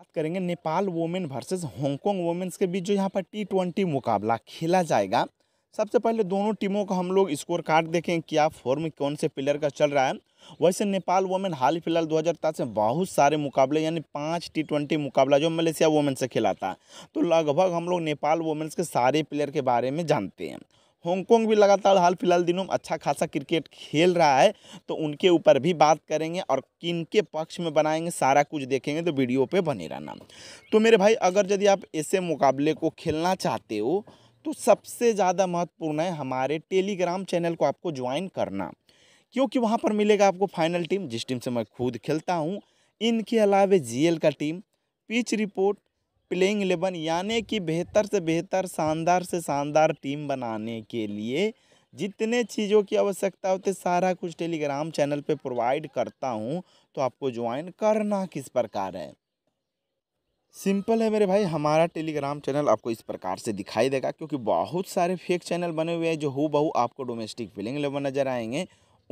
बात करेंगे Nepal women versus Hong Kong women's के बीच जो यहाँ पर टी ट्वेंटी मुकाबला खेला जाएगा सबसे पहले दोनों टीमों का हम लोग स्कोर कार्ड देखें क्या फॉर्म कौन से प्लेयर का चल रहा है वैसे नेपाल वोमेन हाल ही फिलहाल 2007 से बहुत सारे मुकाबले यानी पाँच टी ट्वेंटी मुकाबला जो मलेशिया वोमेन से खेला था तो लगभग हम लोग नेपाल वोमेन्स के सारे प्लेयर के बारे में जानते हैं हांगकॉन्ग भी लगातार हाल फिलहाल दिनों में अच्छा खासा क्रिकेट खेल रहा है तो उनके ऊपर भी बात करेंगे और किन के पक्ष में बनाएंगे सारा कुछ देखेंगे तो वीडियो पे बने रहना तो मेरे भाई अगर यदि आप ऐसे मुकाबले को खेलना चाहते हो तो सबसे ज़्यादा महत्वपूर्ण है हमारे टेलीग्राम चैनल को आपको ज्वाइन करना क्योंकि वहाँ पर मिलेगा आपको फाइनल टीम जिस टीम से मैं खुद खेलता हूँ इनके अलावा जी का team pitch report playing eleven यानी कि बेहतर से बेहतर शानदार से शानदार टीम बनाने के लिए जितने चीज़ों की आवश्यकता होती सारा कुछ टेलीग्राम चैनल पे प्रोवाइड करता हूँ तो आपको ज्वाइन करना किस प्रकार है सिंपल है मेरे भाई हमारा टेलीग्राम चैनल आपको इस प्रकार से दिखाई देगा क्योंकि बहुत सारे फेक चैनल बने हुए हैं जो हु बहु आपको डोमेस्टिक प्लेइंग लेवल नज़र आएंगे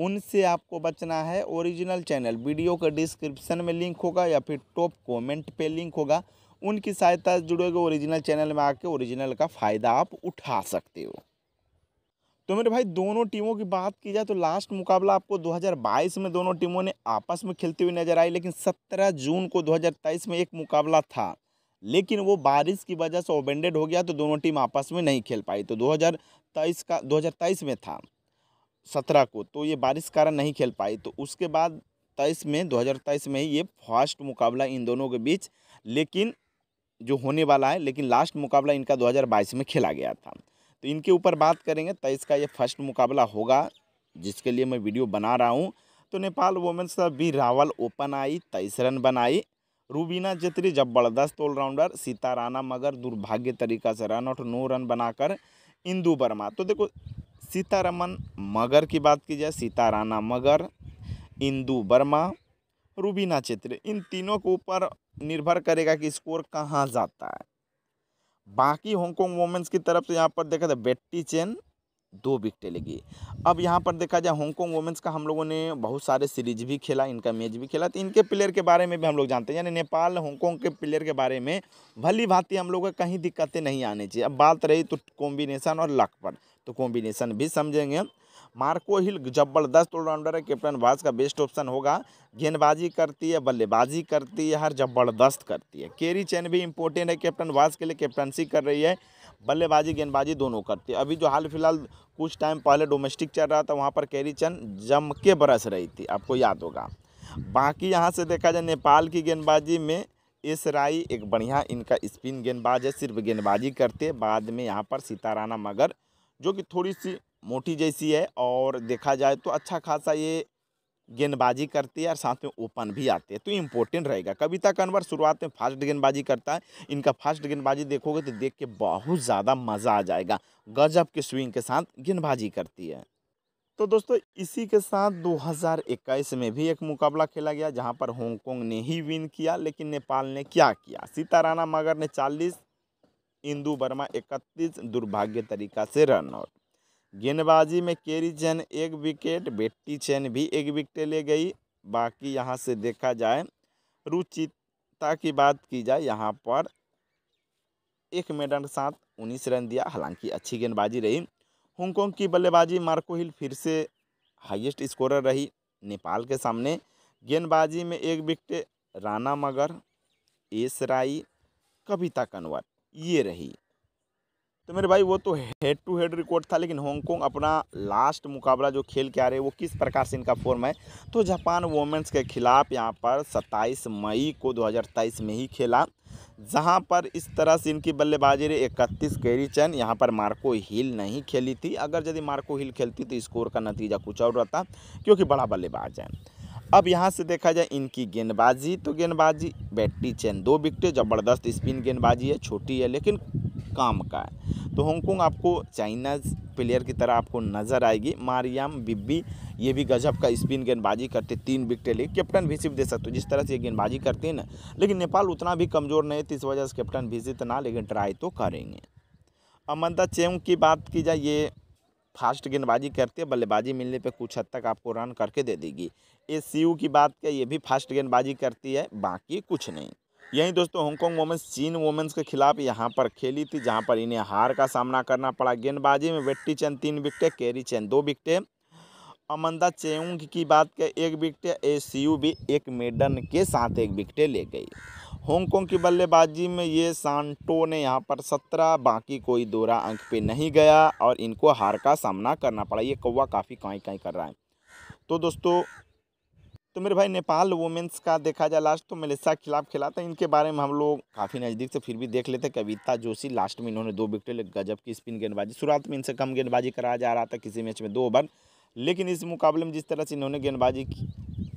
उनसे आपको बचना है ओरिजिनल चैनल वीडियो का डिस्क्रिप्शन में लिंक होगा या फिर टॉप कमेंट पे लिंक होगा उनकी सहायता से जुड़ोगे ओरिजिनल चैनल में आके ओरिजिनल का फ़ायदा आप उठा सकते हो तो मेरे भाई दोनों टीमों की बात की जाए तो लास्ट मुकाबला आपको 2022 में दोनों टीमों ने आपस में खेलती हुई नजर आई लेकिन 17 जून को 2023 में एक मुकाबला था लेकिन वो बारिश की वजह से ओबेंडेड हो गया तो दोनों टीम आपस में नहीं खेल पाई तो 2023 का 2023 में था 17 को तो ये बारिश कारण नहीं खेल पाई तो उसके बाद तेईस में दो में ये फर्स्ट मुकाबला इन दोनों के बीच लेकिन जो होने वाला है लेकिन लास्ट मुकाबला इनका 2022 में खेला गया था तो इनके ऊपर बात करेंगे तेईस तो का ये फर्स्ट मुकाबला होगा जिसके लिए मैं वीडियो बना रहा हूँ तो नेपाल का भी रावल ओपन आई तेईस रन बनाई रूबीना जब जबरदस्त ऑलराउंडर सीता राना मगर दुर्भाग्य तरीका से रन आउट नौ रन बनाकर इंदू वर्मा तो देखो सीतारमन मगर की बात की जाए सीता राना मगर इंदू वर्मा रूबीना चित्र इन तीनों के ऊपर निर्भर करेगा कि स्कोर कहाँ जाता है बाकी हांगकॉन्ग वोमेंस की तरफ से यहाँ पर देखा था बेट्टी चेन दो विकटें लगी अब यहाँ पर देखा जाए हांगकॉन्ग वोमेंस का हम लोगों ने बहुत सारे सीरीज भी खेला इनका मैच भी खेला तो इनके प्लेयर के बारे में भी हम लोग जानते हैं यानी नेपाल हांगकॉन्ग के प्लेयर के बारे में भली भांति हम लोगों को कहीं दिक्कतें नहीं आनी चाहिए अब बात रही तो कॉम्बिनेशन और लक पर तो कॉम्बिनेशन भी समझेंगे मार्को हिल जबरदस्त ऑलराउंडर है कैप्टन वाज का बेस्ट ऑप्शन होगा गेंदबाजी करती है बल्लेबाजी करती है हर जबरदस्त करती है केरी चैन भी इंपॉर्टेंट है कैप्टन वाज के लिए कैप्टनसी कर रही है बल्लेबाजी गेंदबाजी दोनों करती है अभी जो हाल फिलहाल कुछ टाइम पहले डोमेस्टिक चल रहा था वहाँ पर कैरी चैन जम के बरस रही थी आपको याद होगा बाकी यहाँ से देखा जाए नेपाल की गेंदबाजी में एस राई एक बढ़िया इनका स्पिन गेंदबाज है सिर्फ गेंदबाजी करते बाद में यहाँ पर सीताराना मगर जो कि थोड़ी सी मोटी जैसी है और देखा जाए तो अच्छा खासा ये गेंदबाजी करती है और साथ में ओपन भी आते हैं तो इम्पोर्टेंट रहेगा कविता कन्वर शुरुआत में फास्ट गेंदबाजी करता है इनका फास्ट गेंदबाजी देखोगे तो देख के बहुत ज़्यादा मज़ा आ जाएगा गजब के स्विंग के साथ गेंदबाजी करती है तो दोस्तों इसी के साथ 2021 में भी एक मुकाबला खेला गया जहाँ पर हांगकांग ने ही विन किया लेकिन नेपाल ने क्या किया सीताराना मगर ने चालीस इंदू वर्मा इकतीस दुर्भाग्य तरीका से रन आउट गेंदबाजी में केरी चैन एक विकेट बेट्टी चैन भी एक विकेट ले गई बाकी यहाँ से देखा जाए रुचिता की बात की जाए यहाँ पर एक मेडल के साथ उन्नीस रन दिया हालांकि अच्छी गेंदबाजी रही हांगकांग की बल्लेबाजी मार्को हिल फिर से हाईएस्ट स्कोरर रही नेपाल के सामने गेंदबाजी में एक विकेट राना मगर एस राई कविता कन्वर ये रही तो मेरे भाई वो तो हेड टू हेड रिकॉर्ड था लेकिन हांगकॉन्ग अपना लास्ट मुकाबला जो खेल के आ रहे हैं वो किस प्रकार से इनका फॉर्म है तो जापान वोमेंस के खिलाफ यहाँ पर 27 मई को 2023 में ही खेला जहाँ पर इस तरह से इनकी बल्लेबाजी रही इकतीस कैरी चैन यहाँ पर मार्को हिल नहीं खेली थी अगर यदि मार्को हिल खेलती तो स्कोर का नतीजा कुछ और रहता क्योंकि बड़ा बल्लेबाज है अब यहाँ से देखा जाए इनकी गेंदबाजी तो गेंदबाजी बैटरी चैन दो विकटें ज़बरदस्त स्पिन गेंदबाजी है छोटी है लेकिन काम का है तो हांगकॉन्ग आपको चाइनाज प्लेयर की तरह आपको नजर आएगी मारियाम बिब्बी ये भी गजब का स्पिन गेंदबाजी करते तीन विकटें लिए कैप्टन सिर्फ दे सकते हो जिस तरह से ये गेंदबाजी करते हैं ना लेकिन नेपाल उतना भी कमज़ोर नहीं थी तो इस वजह से कैप्टन जित ना लेकिन ट्राई तो करेंगे अमंदा चेंग की बात की जाए ये फास्ट गेंदबाजी करते हैं बल्लेबाजी मिलने पे कुछ हद तक आपको रन करके दे देगी ए सी की बात क्या ये भी फास्ट गेंदबाजी करती है बाकी कुछ नहीं यहीं दोस्तों हांगकॉन्ग वोमेंस चीन वोमेंस के खिलाफ यहां पर खेली थी जहां पर इन्हें हार का सामना करना पड़ा गेंदबाजी में वेट्टी चैन तीन विकटें कैरी चैन दो विकटें अमंदा चेउंग की बात करें एक विकटें ए यू भी एक मेडन के साथ एक विकटें ले गई हांगकांग की बल्लेबाजी में ये सांटो ने यहाँ पर सत्रह बाकी कोई दोरा अंक पे नहीं गया और इनको हार का सामना करना पड़ा ये कौवा काफ़ी काई काई कर रहा है तो दोस्तों तो मेरे भाई नेपाल वुमेंस का देखा जाए लास्ट तो मलेशिया के खिलाफ खेला था इनके बारे में हम लोग काफ़ी नज़दीक से फिर भी देख लेते कविता जोशी लास्ट में इन्होंने दो विकेट गजब की स्पिन गेंदबाजी शुरुआत में इनसे कम गेंदबाजी कराया जा रहा था किसी मैच में दो ओवर लेकिन इस मुकाबले में जिस तरह से इन्होंने गेंदबाजी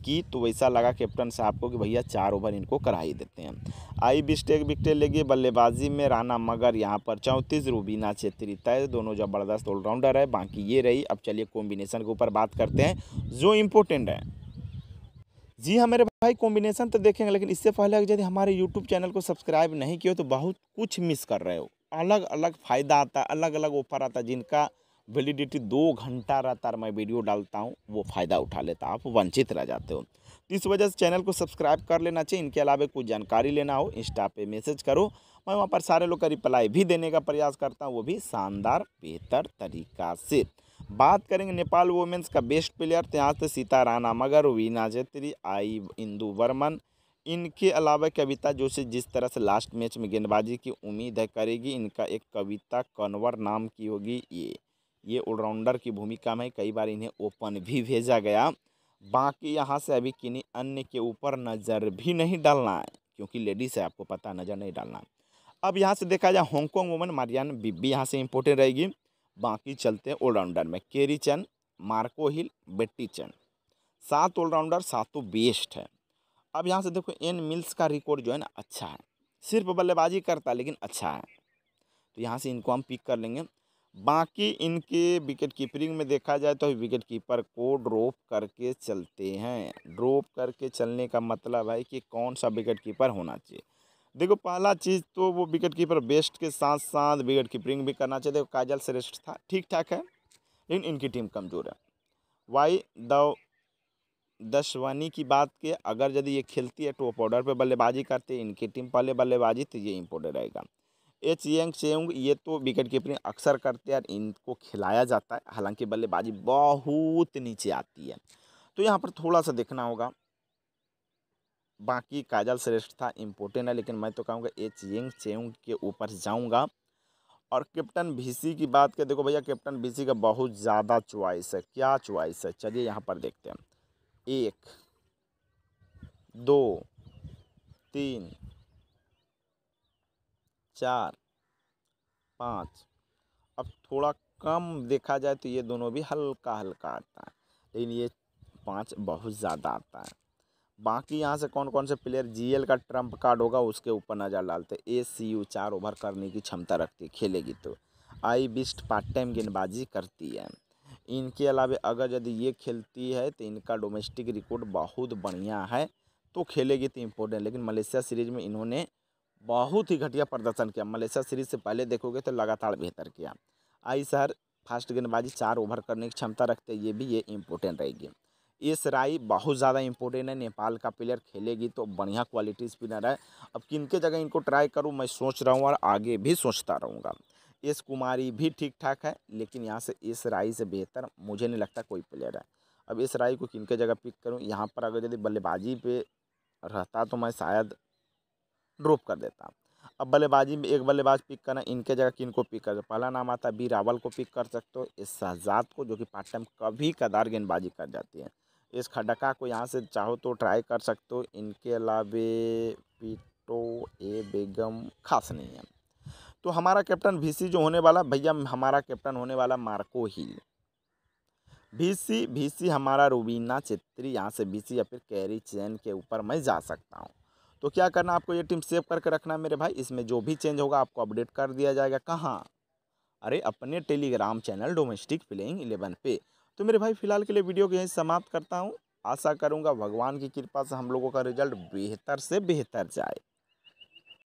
की तो वैसा लगा कैप्टन साहब को कि भैया चार ओवर इनको करा ही देते हैं आई बिस्टेक विकटें लेगी बल्लेबाजी में राना मगर यहाँ पर चौंतीस रूबीना छेत्री तय दोनों ज़बरदस्त ऑलराउंडर है बाकी ये रही अब चलिए कॉम्बिनेशन के ऊपर बात करते हैं जो इम्पोर्टेंट है जी हाँ मेरे भाई कॉम्बिनेशन तो देखेंगे लेकिन इससे पहले यदि हमारे यूट्यूब चैनल को सब्सक्राइब नहीं किया तो बहुत कुछ मिस कर रहे हो अलग अलग फ़ायदा आता है अलग अलग ऑफर आता है जिनका वैलिडिटी दो घंटा और मैं वीडियो डालता हूँ वो फ़ायदा उठा लेता आप वंचित रह जाते हो तो इस वजह से चैनल को सब्सक्राइब कर लेना चाहिए इनके अलावा कुछ जानकारी लेना हो इंस्टा पे मैसेज करो मैं वहाँ पर सारे लोग का रिप्लाई भी देने का प्रयास करता हूँ वो भी शानदार बेहतर तरीका से बात करेंगे नेपाल वुमेन्स का बेस्ट प्लेयर तो यहाँ से सीता राना मगर वीना जेत्री आई इंदू वर्मन इनके अलावा कविता जोशी जिस तरह से लास्ट मैच में गेंदबाजी की उम्मीद है करेगी इनका एक कविता कन्वर नाम की होगी ये ये ऑलराउंडर की भूमिका में कई बार इन्हें ओपन भी भेजा गया बाकी यहाँ से अभी किन्हीं अन्य के ऊपर नज़र भी नहीं डालना है क्योंकि लेडीज़ है आपको पता नज़र नहीं डालना अब यहाँ से देखा जाए हांगकॉन्ग वुमन मारियान बिब्बी यहाँ से इम्पोर्टेंट रहेगी बाकी चलते हैं ऑलराउंडर में केरी चैन मार्को हिल बेट्टी चैन सात ऑलराउंडर सातों बेस्ट है अब यहाँ से देखो एन मिल्स का रिकॉर्ड जो है ना अच्छा है सिर्फ बल्लेबाजी करता है लेकिन अच्छा है तो यहाँ से इनको हम पिक कर लेंगे बाकी इनके विकेट कीपरिंग में देखा जाए तो विकेट कीपर को ड्रॉप करके चलते हैं ड्रॉप करके चलने का मतलब है कि कौन सा विकेट कीपर होना चाहिए देखो पहला चीज़ तो वो विकेट कीपर बेस्ट के साथ साथ विकेट कीपरिंग भी करना चाहिए देखो काजल श्रेष्ठ था ठीक ठाक है लेकिन इनकी टीम कमज़ोर है वाई द दशवानी की बात के अगर यदि ये खेलती है टॉप ऑर्डर पर बल्लेबाजी करते हैं इनकी टीम पहले बल्लेबाजी तो ये इम्पोर्टेंट रहेगा एच यंग चेंग ये तो विकेट कीपरिंग अक्सर करते हैं और इनको खिलाया जाता है हालांकि बल्लेबाजी बहुत नीचे आती है तो यहाँ पर थोड़ा सा देखना होगा बाकी काजल श्रेष्ठ था इम्पोर्टेंट है लेकिन मैं तो कहूँगा ए चेंग चेंग के ऊपर जाऊँगा और कैप्टन भीसी की बात कर देखो भैया कैप्टन भीसी का बहुत ज़्यादा च्वाइस है क्या च्वाइस है चलिए यहाँ पर देखते हैं एक दो तीन चार पाँच अब थोड़ा कम देखा जाए तो ये दोनों भी हल्का हल्का आता है लेकिन ये पाँच बहुत ज़्यादा आता है बाकी यहाँ से कौन कौन से प्लेयर जीएल का ट्रंप कार्ड होगा उसके ऊपर नज़र डालते ए सी यू चार ओवर करने की क्षमता रखती है खेलेगी तो आई बिस्ट पार्ट टाइम गेंदबाजी करती है इनके अलावा अगर यदि ये खेलती है तो इनका डोमेस्टिक रिकॉर्ड बहुत बढ़िया है तो खेलेगी तो इम्पोर्टेंट लेकिन मलेशिया सीरीज़ में इन्होंने बहुत ही घटिया प्रदर्शन किया मलेशिया सीरीज़ से पहले देखोगे तो लगातार बेहतर किया आई सर फास्ट गेंदबाजी चार ओवर करने की क्षमता रखते ये भी ये इम्पोर्टेंट रहेगी एस राय बहुत ज़्यादा इंपॉर्टेंट है नेपाल का प्लेयर खेलेगी तो बढ़िया क्वालिटी स्पिनर है अब किन के जगह इनको ट्राई करूँ मैं सोच रहा हूँ और आगे भी सोचता रहूँगा एस कुमारी भी ठीक ठाक है लेकिन यहाँ से एस राय से बेहतर मुझे नहीं लगता कोई प्लेयर है अब एस राय को किन के जगह पिक करूँ यहाँ पर अगर यदि बल्लेबाजी पे रहता तो मैं शायद ड्रॉप कर देता अब बल्लेबाजी में एक बल्लेबाज पिक करना इनके जगह किन को पिक कर पहला नाम आता है बी रावल को पिक कर सकते हो इस शहजाद को जो कि पार्ट टाइम कभी कदार गेंदबाजी कर जाती है इस खडका को यहाँ से चाहो तो ट्राई कर सकते हो इनके अलावे पीटो ए बेगम खास नहीं है तो हमारा कैप्टन भीसी जो होने वाला भैया हमारा कैप्टन होने वाला मार्को हिल भीसी भीसी हमारा रूबीना चित्री यहाँ से भीसी या फिर कैरी चैन के ऊपर मैं जा सकता हूँ तो क्या करना आपको ये टीम सेव करके रखना मेरे भाई इसमें जो भी चेंज होगा आपको अपडेट कर दिया जाएगा कहाँ अरे अपने Telegram channel domestic playing eleven पे तो मेरे भाई फ़िलहाल के लिए वीडियो को यहीं समाप्त करता हूँ आशा करूँगा भगवान की कृपा से हम लोगों का रिजल्ट बेहतर से बेहतर जाए